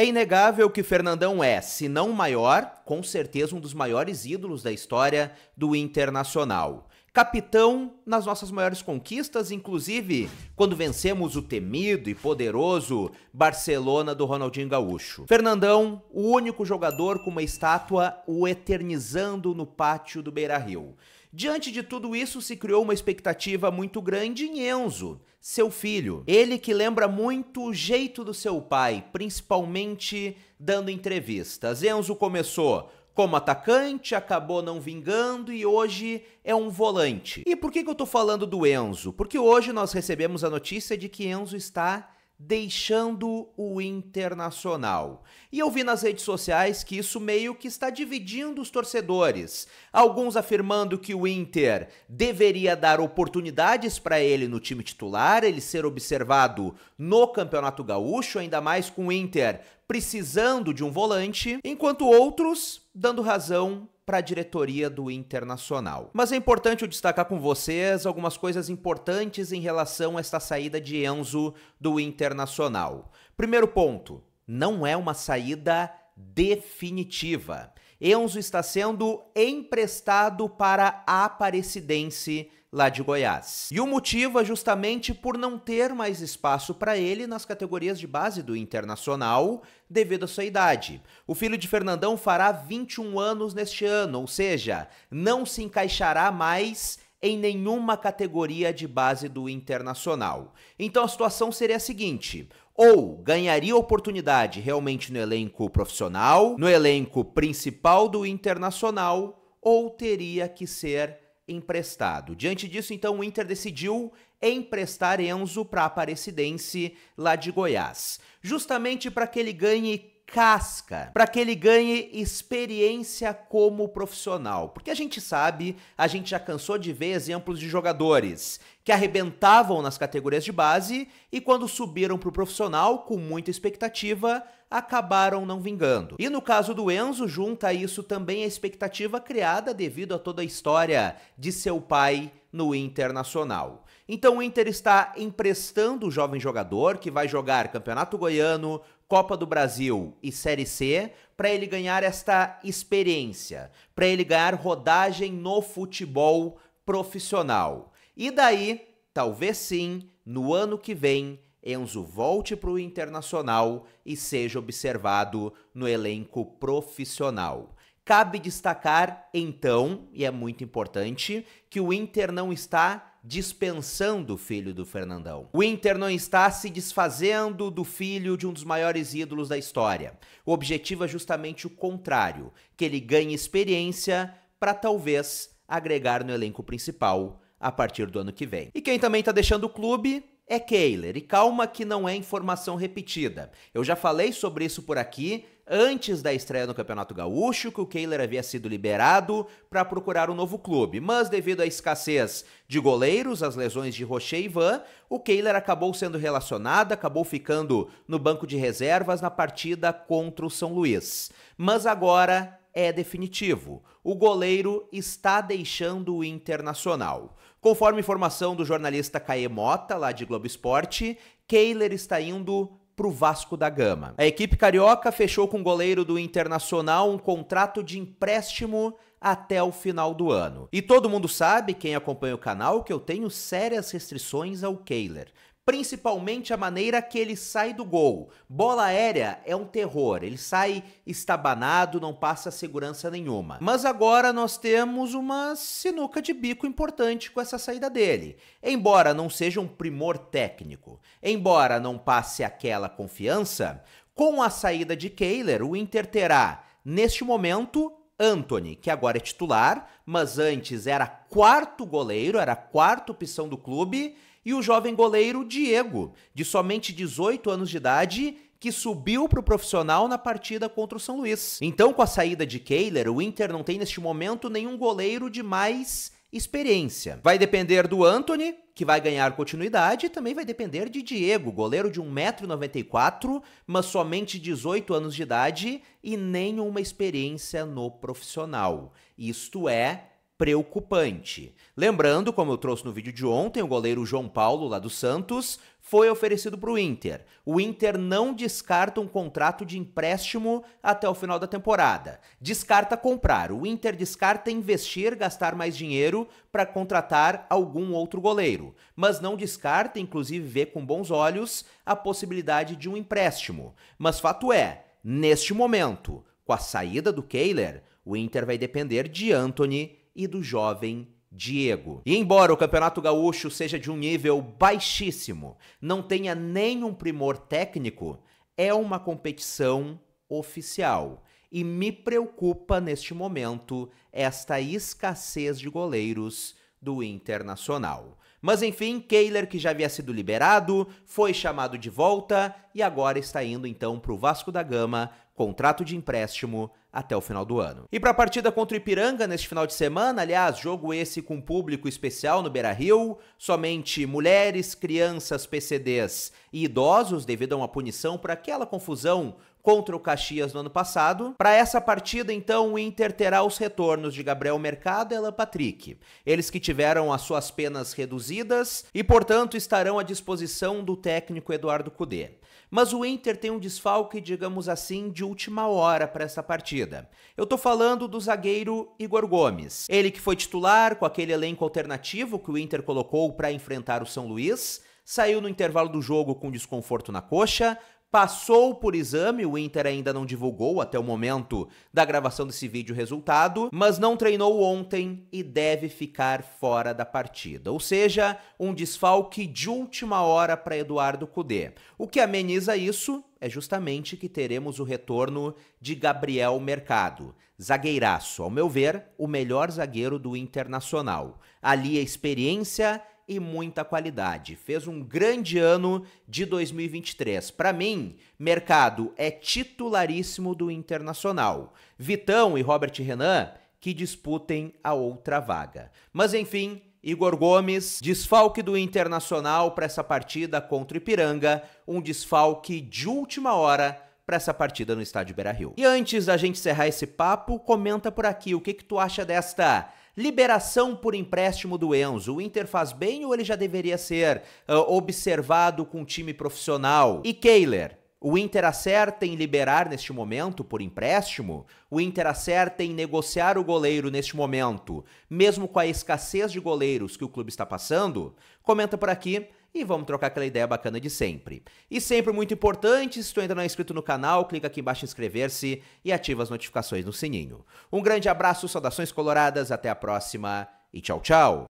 É inegável que Fernandão é, se não maior, com certeza um dos maiores ídolos da história do Internacional. Capitão nas nossas maiores conquistas, inclusive quando vencemos o temido e poderoso Barcelona do Ronaldinho Gaúcho. Fernandão, o único jogador com uma estátua o eternizando no pátio do Beira-Rio. Diante de tudo isso, se criou uma expectativa muito grande em Enzo, seu filho. Ele que lembra muito o jeito do seu pai, principalmente dando entrevistas. Enzo começou como atacante, acabou não vingando e hoje é um volante. E por que, que eu tô falando do Enzo? Porque hoje nós recebemos a notícia de que Enzo está deixando o Internacional. E eu vi nas redes sociais que isso meio que está dividindo os torcedores. Alguns afirmando que o Inter deveria dar oportunidades para ele no time titular, ele ser observado no Campeonato Gaúcho, ainda mais com o Inter precisando de um volante, enquanto outros dando razão para a diretoria do Internacional. Mas é importante eu destacar com vocês algumas coisas importantes em relação a esta saída de Enzo do Internacional. Primeiro ponto, não é uma saída definitiva. Enzo está sendo emprestado para a Aparecidense lá de Goiás. E o motivo é justamente por não ter mais espaço para ele nas categorias de base do Internacional, devido à sua idade. O filho de Fernandão fará 21 anos neste ano, ou seja, não se encaixará mais em nenhuma categoria de base do Internacional. Então a situação seria a seguinte: ou ganharia oportunidade realmente no elenco profissional, no elenco principal do Internacional, ou teria que ser emprestado. Diante disso, então, o Inter decidiu emprestar Enzo para a Aparecidense lá de Goiás, justamente para que ele ganhe casca, para que ele ganhe experiência como profissional. Porque a gente sabe, a gente já cansou de ver exemplos de jogadores que arrebentavam nas categorias de base e quando subiram para o profissional com muita expectativa, acabaram não vingando. E no caso do Enzo, junta a isso também a expectativa criada devido a toda a história de seu pai no Internacional. Então o Inter está emprestando o jovem jogador que vai jogar Campeonato Goiano, Copa do Brasil e Série C para ele ganhar esta experiência, para ele ganhar rodagem no futebol profissional. E daí, talvez sim, no ano que vem, Enzo volte para o internacional e seja observado no elenco profissional. Cabe destacar, então, e é muito importante, que o Inter não está dispensando o filho do Fernandão. O Inter não está se desfazendo do filho de um dos maiores ídolos da história. O objetivo é justamente o contrário, que ele ganhe experiência para talvez agregar no elenco principal a partir do ano que vem. E quem também está deixando o clube é Kehler. E calma que não é informação repetida. Eu já falei sobre isso por aqui antes da estreia no Campeonato Gaúcho, que o Kehler havia sido liberado para procurar um novo clube. Mas devido à escassez de goleiros, as lesões de Rocher e Van, o Kehler acabou sendo relacionado, acabou ficando no banco de reservas na partida contra o São Luís. Mas agora é definitivo. O goleiro está deixando o Internacional. Conforme informação do jornalista Caê Mota, lá de Globo Esporte, Kehler está indo para o Vasco da Gama. A equipe carioca fechou com o goleiro do Internacional um contrato de empréstimo até o final do ano. E todo mundo sabe, quem acompanha o canal, que eu tenho sérias restrições ao Kehler principalmente a maneira que ele sai do gol. Bola aérea é um terror, ele sai estabanado, não passa segurança nenhuma. Mas agora nós temos uma sinuca de bico importante com essa saída dele. Embora não seja um primor técnico, embora não passe aquela confiança, com a saída de Kehler, o Inter terá, neste momento, Anthony, que agora é titular, mas antes era quarto goleiro, era quarta opção do clube, e o jovem goleiro Diego, de somente 18 anos de idade, que subiu para o profissional na partida contra o São Luís. Então, com a saída de Kehler, o Inter não tem neste momento nenhum goleiro de mais experiência. Vai depender do Anthony, que vai ganhar continuidade, e também vai depender de Diego, goleiro de 1,94m, mas somente 18 anos de idade e nenhuma experiência no profissional. Isto é preocupante. Lembrando, como eu trouxe no vídeo de ontem, o goleiro João Paulo, lá do Santos, foi oferecido para o Inter. O Inter não descarta um contrato de empréstimo até o final da temporada. Descarta comprar. O Inter descarta investir, gastar mais dinheiro para contratar algum outro goleiro. Mas não descarta, inclusive, ver com bons olhos a possibilidade de um empréstimo. Mas fato é, neste momento, com a saída do Kehler, o Inter vai depender de Anthony e do jovem Diego. E embora o Campeonato Gaúcho seja de um nível baixíssimo, não tenha nenhum primor técnico, é uma competição oficial. E me preocupa neste momento esta escassez de goleiros do Internacional. Mas enfim, Kehler, que já havia sido liberado, foi chamado de volta e agora está indo então para o Vasco da Gama contrato de empréstimo até o final do ano. E para a partida contra o Ipiranga neste final de semana, aliás, jogo esse com público especial no Beira-Rio, somente mulheres, crianças, PCDs e idosos devido a uma punição por aquela confusão contra o Caxias no ano passado. Para essa partida, então, o Inter terá os retornos de Gabriel Mercado e Alan Patrick, eles que tiveram as suas penas reduzidas e, portanto, estarão à disposição do técnico Eduardo Cudê. Mas o Inter tem um desfalque, digamos assim, de última hora para essa partida. Eu tô falando do zagueiro Igor Gomes. Ele que foi titular com aquele elenco alternativo que o Inter colocou para enfrentar o São Luís, saiu no intervalo do jogo com desconforto na coxa, passou por exame, o Inter ainda não divulgou até o momento da gravação desse vídeo o resultado, mas não treinou ontem e deve ficar fora da partida. Ou seja, um desfalque de última hora para Eduardo Cudê. O que ameniza isso é justamente que teremos o retorno de Gabriel Mercado. Zagueiraço, ao meu ver, o melhor zagueiro do Internacional. Ali a experiência e muita qualidade. Fez um grande ano de 2023. Para mim, mercado é titularíssimo do Internacional. Vitão e Robert Renan que disputem a outra vaga. Mas enfim, Igor Gomes, desfalque do Internacional para essa partida contra o Ipiranga, um desfalque de última hora para essa partida no estádio Beira-Rio. E antes da gente encerrar esse papo, comenta por aqui o que que tu acha desta Liberação por empréstimo do Enzo. O Inter faz bem ou ele já deveria ser uh, observado com um time profissional? E Kehler? O Inter acerta em liberar neste momento por empréstimo? O Inter acerta em negociar o goleiro neste momento, mesmo com a escassez de goleiros que o clube está passando? Comenta por aqui e vamos trocar aquela ideia bacana de sempre. E sempre muito importante, se tu ainda não é inscrito no canal, clica aqui embaixo em inscrever-se e ativa as notificações no sininho. Um grande abraço, saudações coloradas, até a próxima e tchau, tchau!